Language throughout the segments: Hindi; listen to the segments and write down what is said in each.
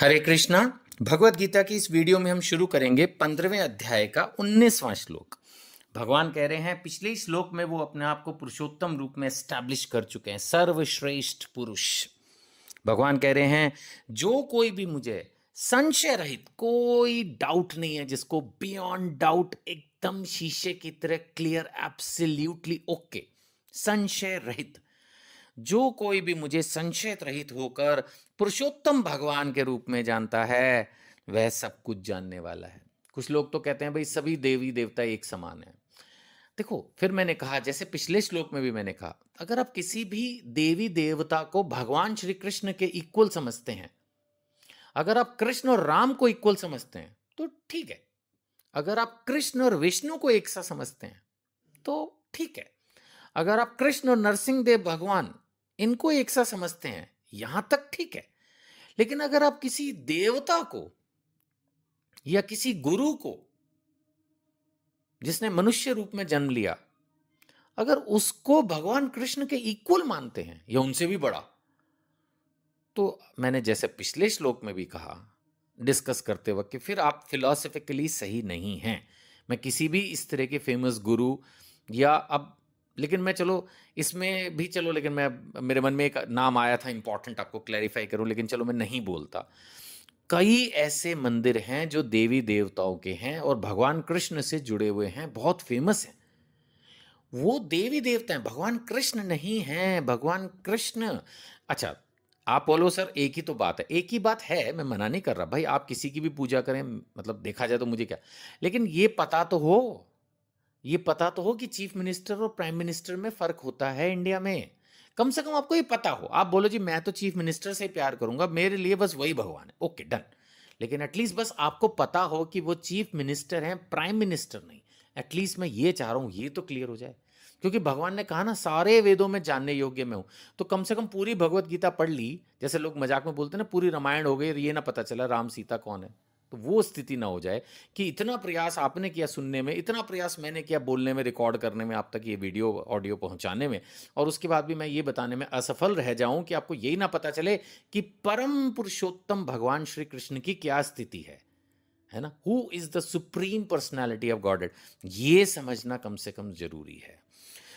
हरे कृष्णा भगवत गीता की इस वीडियो में हम शुरू करेंगे पंद्रहवें अध्याय का उन्नीसवां श्लोक भगवान कह रहे हैं पिछले श्लोक में वो अपने आप को पुरुषोत्तम रूप में स्टैब्लिश कर चुके हैं सर्वश्रेष्ठ पुरुष भगवान कह रहे हैं जो कोई भी मुझे संशय रहित कोई डाउट नहीं है जिसको बियॉन्ड डाउट एकदम शीशे की तरह क्लियर एब्सोल्युटली ओके संशय रहित जो कोई भी मुझे संशय रहित होकर पुरुषोत्तम भगवान के रूप में जानता है वह सब कुछ जानने वाला है कुछ लोग तो कहते हैं भाई सभी देवी देवता एक समान है देखो फिर मैंने कहा जैसे पिछले श्लोक में भी मैंने कहा अगर आप किसी भी देवी देवता को भगवान श्री कृष्ण के इक्वल समझते हैं अगर आप कृष्ण और राम को इक्वल समझते हैं तो ठीक है अगर आप कृष्ण और विष्णु को एक सा समझते हैं तो ठीक है अगर आप कृष्ण और नरसिंह देव भगवान इनको एक सा समझते हैं यहां तक ठीक है लेकिन अगर आप किसी देवता को या किसी गुरु को जिसने मनुष्य रूप में जन्म लिया अगर उसको भगवान कृष्ण के इक्वल मानते हैं या उनसे भी बड़ा तो मैंने जैसे पिछले श्लोक में भी कहा डिस्कस करते वक्त कि फिर आप फिलोसफिकली सही नहीं हैं मैं किसी भी इस तरह के फेमस गुरु या अब लेकिन मैं चलो इसमें भी चलो लेकिन मैं मेरे मन में एक नाम आया था इंपॉर्टेंट आपको क्लैरिफाई करूं लेकिन चलो मैं नहीं बोलता कई ऐसे मंदिर हैं जो देवी देवताओं के हैं और भगवान कृष्ण से जुड़े हुए हैं बहुत फेमस हैं वो देवी देवता हैं भगवान कृष्ण नहीं हैं भगवान कृष्ण अच्छा आप बोलो सर एक ही तो बात है एक ही बात है मैं मना नहीं कर रहा भाई आप किसी की भी पूजा करें मतलब देखा जाए तो मुझे क्या लेकिन ये पता तो हो ये पता तो हो कि चीफ मिनिस्टर और प्राइम मिनिस्टर में फ़र्क होता है इंडिया में कम से कम आपको ये पता हो आप बोलो जी मैं तो चीफ मिनिस्टर से प्यार करूंगा मेरे लिए बस वही भगवान है ओके डन लेकिन एटलीस्ट बस आपको पता हो कि वो चीफ मिनिस्टर हैं प्राइम मिनिस्टर नहीं एटलीस्ट मैं ये चाह रहा हूँ ये तो क्लियर हो जाए क्योंकि भगवान ने कहा ना सारे वेदों में जानने योग्य में हूँ तो कम से कम पूरी भगवत गीता पढ़ ली जैसे लोग मजाक में बोलते हैं ना पूरी रामायण हो गई तो ये ना पता चला राम सीता कौन है तो वो स्थिति ना हो जाए कि इतना प्रयास आपने किया सुनने में इतना प्रयास मैंने किया बोलने में रिकॉर्ड करने में आप तक ये वीडियो ऑडियो पहुंचाने में और उसके बाद भी मैं ये बताने में असफल रह जाऊं कि आपको यही ना पता चले कि परम पुरुषोत्तम भगवान श्री कृष्ण की क्या स्थिति है है ना who is the supreme personality of एड ये समझना कम से कम जरूरी है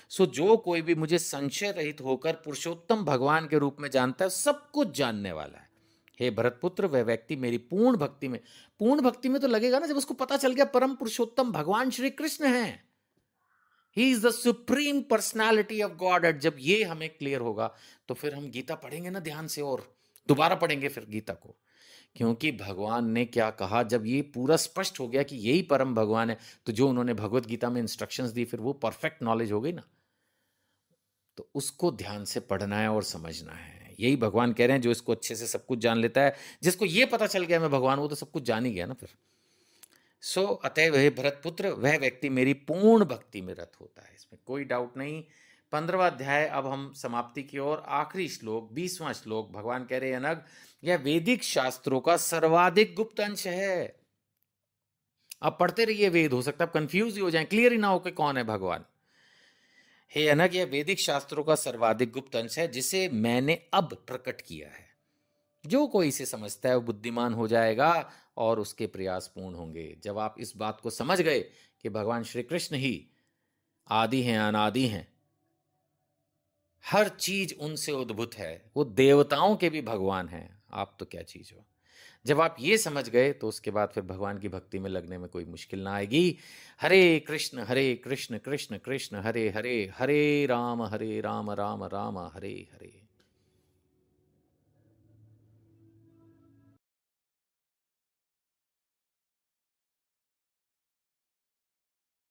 सो so, जो कोई भी मुझे संशय रहित होकर पुरुषोत्तम भगवान के रूप में जानता है सब कुछ जानने वाला है हे भरतपुत्र वह व्यक्ति मेरी पूर्ण भक्ति में पूर्ण भक्ति में तो लगेगा ना जब उसको पता चल गया परम पुरुषोत्तम भगवान श्री कृष्ण है he is the supreme personality of Godhead जब ये हमें क्लियर होगा तो फिर हम गीता पढ़ेंगे ना ध्यान से और दोबारा पढ़ेंगे फिर गीता को क्योंकि भगवान ने क्या कहा जब ये पूरा स्पष्ट हो गया कि यही परम भगवान है तो जो उन्होंने भगवत गीता में इंस्ट्रक्शंस दी फिर वो परफेक्ट नॉलेज हो गई ना तो उसको ध्यान से पढ़ना है और समझना है यही भगवान कह रहे हैं जो इसको अच्छे से सब कुछ जान लेता है जिसको ये पता चल गया मैं भगवान वो तो सब कुछ जान ही गया ना फिर सो so, अतः वह भरतपुत्र वह व्यक्ति मेरी पूर्ण भक्ति में रत होता है इसमें कोई डाउट नहीं पंद्रवा अध्याय अब हम समाप्ति की ओर आखिरी श्लोक बीसवां श्लोक भगवान कह रहे हैं अनग यह वैदिक शास्त्रों का सर्वाधिक गुप्त अंश है आप पढ़ते रहिए वेद हो सकता है आप कंफ्यूज ही हो जाए क्लियर ही ना हो कि कौन है भगवान हे अनग यह वैदिक शास्त्रों का सर्वाधिक गुप्त अंश है जिसे मैंने अब प्रकट किया है जो कोई इसे समझता है वो बुद्धिमान हो जाएगा और उसके प्रयास पूर्ण होंगे जब आप इस बात को समझ गए कि भगवान श्री कृष्ण ही आदि हैं अनादि हैं हर चीज उनसे उद्भुत है वो देवताओं के भी भगवान हैं आप तो क्या चीज हो जब आप ये समझ गए तो उसके बाद फिर भगवान की भक्ति में लगने में कोई मुश्किल ना आएगी हरे कृष्ण हरे कृष्ण कृष्ण कृष्ण हरे हरे हरे राम हरे राम राम राम हरे हरे